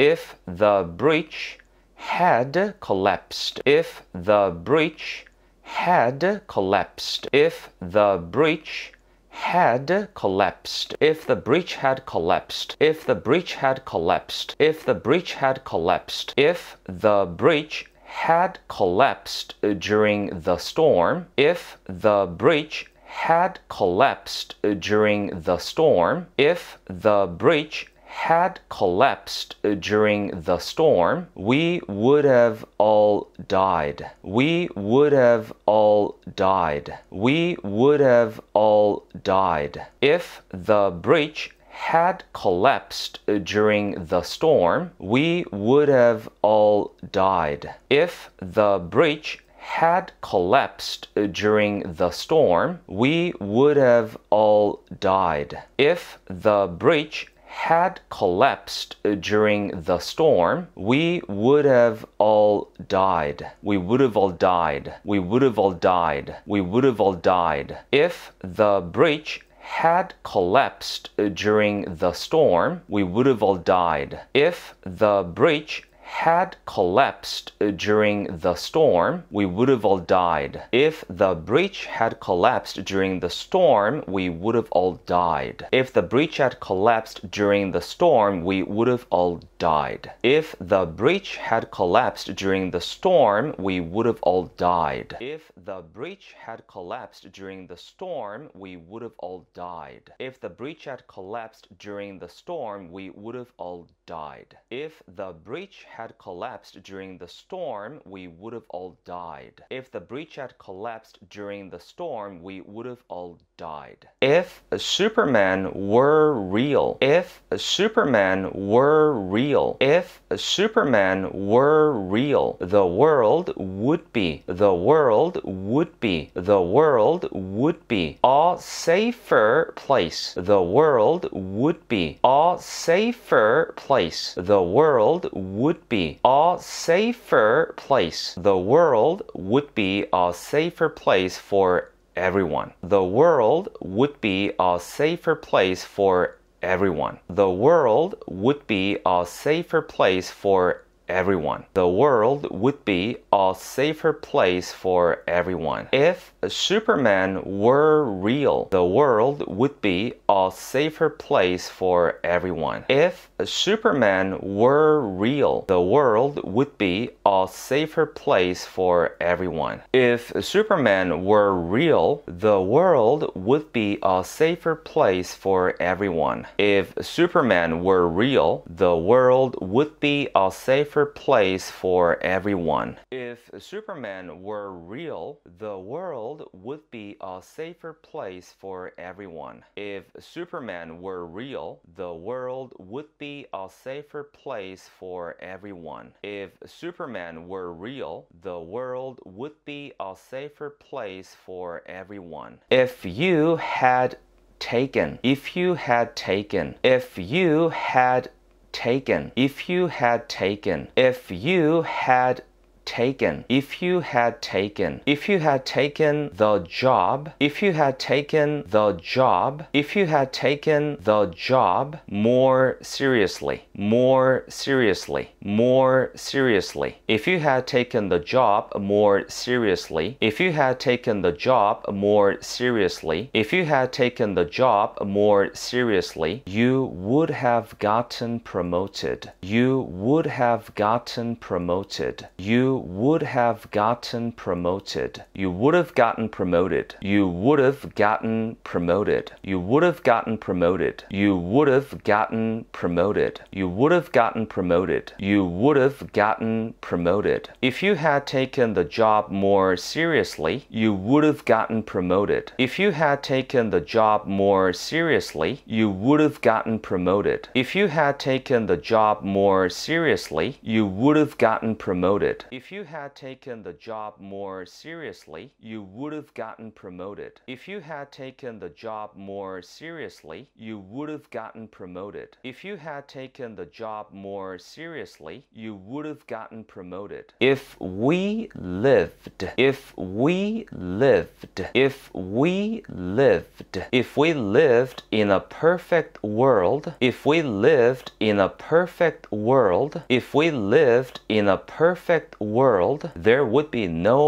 If the bridge had collapsed. If the bridge had collapsed. If the bridge had collapsed. If the bridge had collapsed. If the bridge had collapsed. If the bridge had collapsed. If the bridge had collapsed during the storm. If the bridge had collapsed during the storm. If the bridge had collapsed uh, during the storm, we would have all died. We would have all died. We would have all died. If the bridge had collapsed uh, during the storm, we would have all died. If the bridge had collapsed uh, during the storm, we would have all died. If the bridge had collapsed uh, during the storm, we would have all died. We would have all died. We would have all died. We would have all died. If the bridge had collapsed uh, during the storm, we would have all died. If the bridge uh, had collapsed during the storm, we would have all died. If the bridge had collapsed during the storm, we would have all died. If the bridge had collapsed during the storm, we would have all died. If the bridge had collapsed during the storm, we would have all died. If the bridge had collapsed during the storm, we would have all died. If the bridge had collapsed during the storm, we would have all died. If the bridge had collapsed during the storm, we would have all died. If the breach had collapsed during the storm, we would have all died. If Superman were real, if Superman were real, if Superman were real, the world would be, the world would be, the world would be a safer place. The world would be a safer place. The world would be a safer place. The world would be a safer place for everyone. The world would be a safer place for everyone. The world would be a safer place for everyone. The world would be a safer place for everyone. If Superman were real, the world would be a safer place for everyone. If Superman were real, the world would be a safer place for everyone. If Superman were real, the world would be a safer place for everyone. If Superman were real, the world would be a safer place for everyone. If Superman were real, the world would be a safer place for everyone. If Superman were real, the world would be a safer place for everyone. If Superman were real, the world would be a safer place for everyone. If you had taken, if you had taken, if you had taken, if you had taken, if you had taken, if you had taken, if you had taken the job, if you had taken the job, if you had taken the job more seriously, more seriously, more seriously, if you had taken the job more seriously, if you had taken the job more seriously, if you had taken the job more seriously, you would have gotten promoted. You would have gotten promoted. You would have gotten promoted. You would have gotten promoted. You would have gotten promoted. You would have gotten promoted. You would have gotten promoted. You would have gotten promoted. You would have gotten promoted. If you had taken the job more seriously, you would have gotten promoted. If you had taken the job more seriously, you would have gotten promoted. If you had taken the job more seriously, you would have gotten promoted. If if you had taken the job more seriously, you would have gotten promoted. If you had taken the job more seriously, you would have gotten promoted. If you had taken the job more seriously, you would have gotten promoted. If we lived, if we lived, if we lived, if we lived in a perfect world, if we lived in a perfect world, if we lived in a perfect world, world, there would be no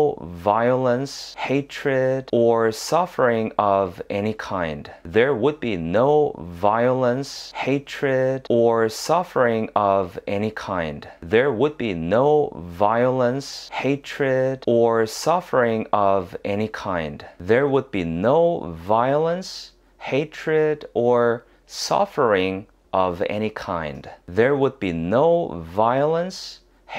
violence, hatred, or suffering of any kind. There would be no violence, hatred, or suffering of any kind. There would be no violence, hatred, or suffering of any kind. There would be no violence, hatred, or suffering of any kind. There would be no violence,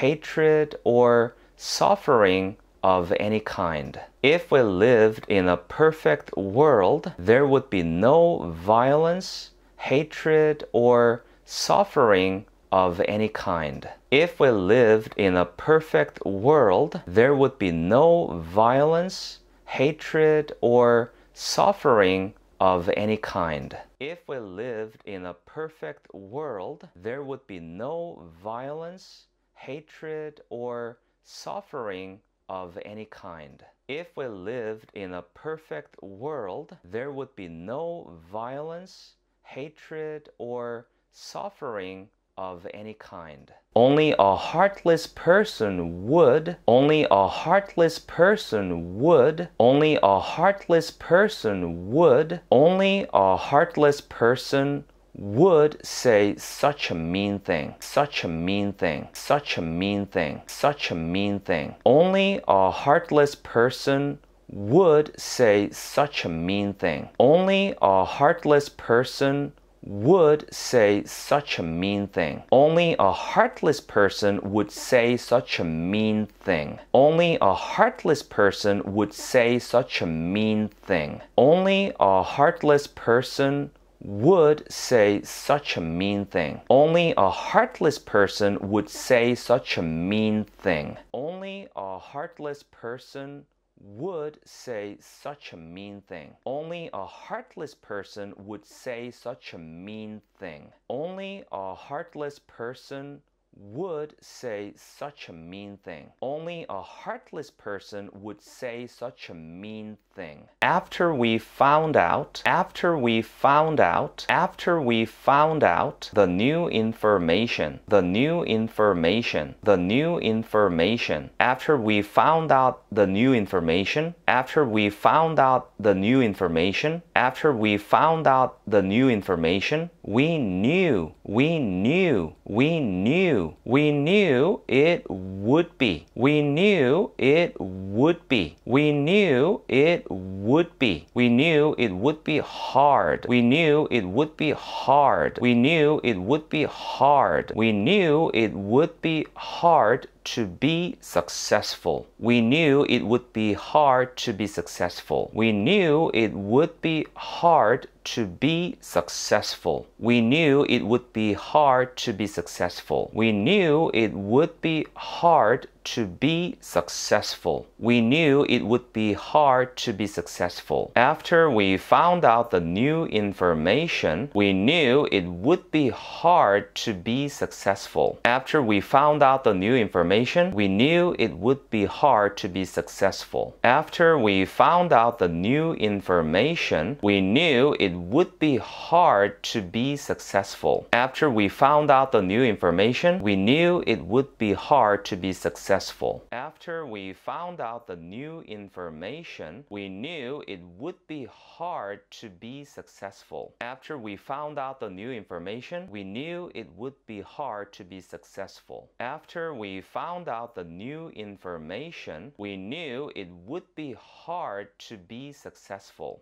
hatred, or suffering of any kind. If we lived in a perfect world, there would be no violence, hatred, or suffering of any kind. If we lived in a perfect world, there would be no violence, hatred, or suffering of any kind. If we lived in a perfect world, there would be no violence, hatred, or suffering of any kind. If we lived in a perfect world, there would be no violence, hatred, or suffering of any kind. Only a heartless person would, only a heartless person would, only a heartless person would, only a heartless person would say such a mean thing, such a mean thing, such a mean thing, such a mean thing. Only a heartless person would say such a mean thing. Only a heartless person would say such a mean thing. Only a heartless person would say such a mean thing. Only a heartless person would say such a mean thing. Only a heartless person would say such a mean thing. Only a heartless person would say such a mean thing. Only a heartless person would say such a mean thing. Only a heartless person would say such a mean thing. Only a heartless person would say such a mean thing. Only a heartless person would say such a mean thing. After we found out, after we found out, after we found out the new information, the new information, the new information, after we found out the new information, after we found out the new information, after we found out the new information, we knew, we knew, we knew, we knew it would be, we knew it would be, we knew it would be. We knew it would be hard. We knew it would be hard. We knew it would be hard. We knew it would be hard to be successful. We knew it would be hard to be successful. We knew it would be hard to be successful. We knew it would be hard to be successful. We knew it would be hard to be successful. We knew it would be hard to be successful. After we found out the new information, we knew it would be hard to be successful. After we found out the new information, information, we knew it would be hard to be successful. After we found out the new information, we knew it would be hard to be successful. After we found out the new information, we knew it would be hard to be successful. After we found out the new information, we knew it would be hard to be successful. After we found out the new information, we knew it would be hard to be successful. After we found found out the new information, we knew it would be hard to be successful.